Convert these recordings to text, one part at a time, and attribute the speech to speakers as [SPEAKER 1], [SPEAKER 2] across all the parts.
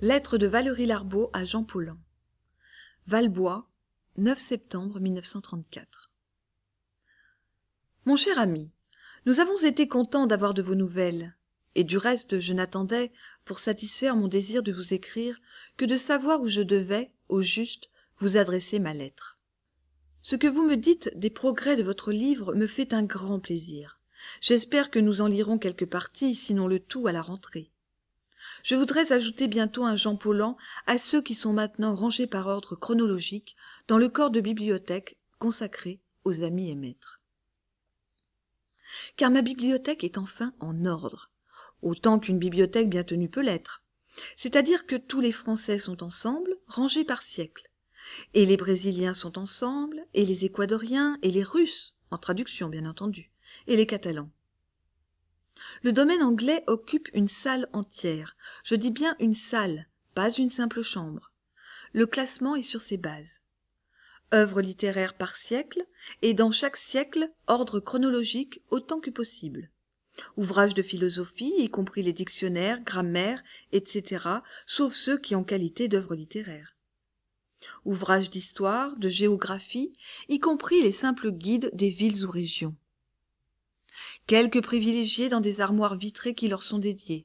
[SPEAKER 1] Lettre de Valérie Larbeau à Jean Paulhan. Valbois, 9 septembre 1934. Mon cher ami, nous avons été contents d'avoir de vos nouvelles, et du reste je n'attendais, pour satisfaire mon désir de vous écrire, que de savoir où je devais, au juste, vous adresser ma lettre. Ce que vous me dites des progrès de votre livre me fait un grand plaisir. J'espère que nous en lirons quelques parties, sinon le tout à la rentrée. Je voudrais ajouter bientôt un Jean Paulan à ceux qui sont maintenant rangés par ordre chronologique dans le corps de bibliothèque consacré aux amis et maîtres. Car ma bibliothèque est enfin en ordre, autant qu'une bibliothèque bien tenue peut l'être. C'est-à-dire que tous les Français sont ensemble, rangés par siècle. Et les Brésiliens sont ensemble, et les Équadoriens, et les Russes, en traduction bien entendu, et les Catalans. Le domaine anglais occupe une salle entière. Je dis bien une salle, pas une simple chambre. Le classement est sur ses bases. Œuvres littéraires par siècle, et dans chaque siècle, ordre chronologique autant que possible. Ouvrages de philosophie, y compris les dictionnaires, grammaires, etc., sauf ceux qui ont qualité d'œuvres littéraires. Ouvrages d'histoire, de géographie, y compris les simples guides des villes ou régions quelques privilégiés dans des armoires vitrées qui leur sont dédiées.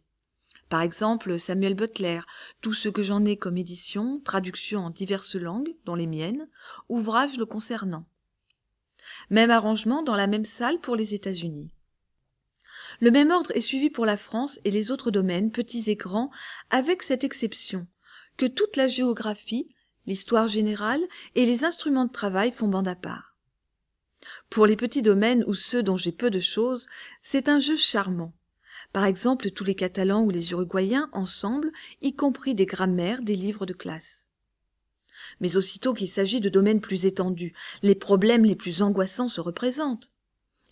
[SPEAKER 1] Par exemple, Samuel Butler, tout ce que j'en ai comme édition, traduction en diverses langues, dont les miennes, ouvrages le concernant. Même arrangement dans la même salle pour les États-Unis. Le même ordre est suivi pour la France et les autres domaines, petits et grands, avec cette exception, que toute la géographie, l'histoire générale et les instruments de travail font bande à part. Pour les petits domaines ou ceux dont j'ai peu de choses, c'est un jeu charmant. Par exemple, tous les Catalans ou les Uruguayens ensemble, y compris des grammaires, des livres de classe. Mais aussitôt qu'il s'agit de domaines plus étendus, les problèmes les plus angoissants se représentent.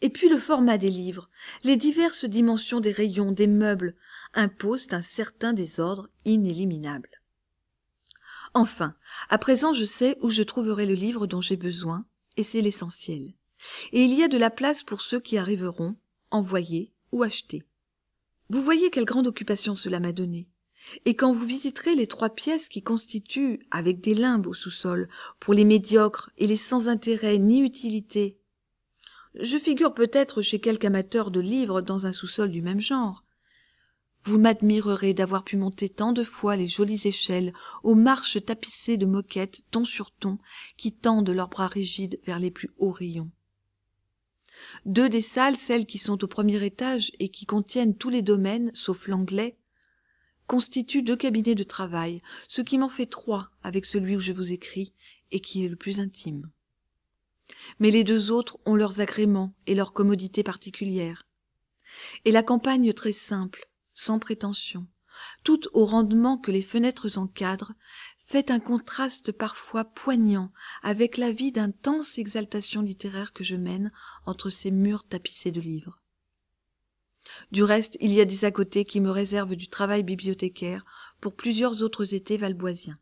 [SPEAKER 1] Et puis le format des livres, les diverses dimensions des rayons, des meubles, imposent un certain désordre inéliminable. Enfin, à présent je sais où je trouverai le livre dont j'ai besoin, et c'est l'essentiel. Et il y a de la place pour ceux qui arriveront, envoyés ou achetés. Vous voyez quelle grande occupation cela m'a donnée. Et quand vous visiterez les trois pièces qui constituent, avec des limbes au sous-sol, pour les médiocres et les sans intérêt ni utilité, je figure peut-être chez quelque amateur de livres dans un sous-sol du même genre. Vous m'admirerez d'avoir pu monter tant de fois les jolies échelles aux marches tapissées de moquettes ton sur ton qui tendent leurs bras rigides vers les plus hauts rayons. Deux des salles, celles qui sont au premier étage et qui contiennent tous les domaines, sauf l'anglais, constituent deux cabinets de travail, ce qui m'en fait trois avec celui où je vous écris, et qui est le plus intime. Mais les deux autres ont leurs agréments et leurs commodités particulières. Et la campagne très simple, sans prétention, toute au rendement que les fenêtres encadrent, fait un contraste parfois poignant avec la vie d'intense exaltation littéraire que je mène entre ces murs tapissés de livres. Du reste, il y a des à côté qui me réservent du travail bibliothécaire pour plusieurs autres étés valboisiens.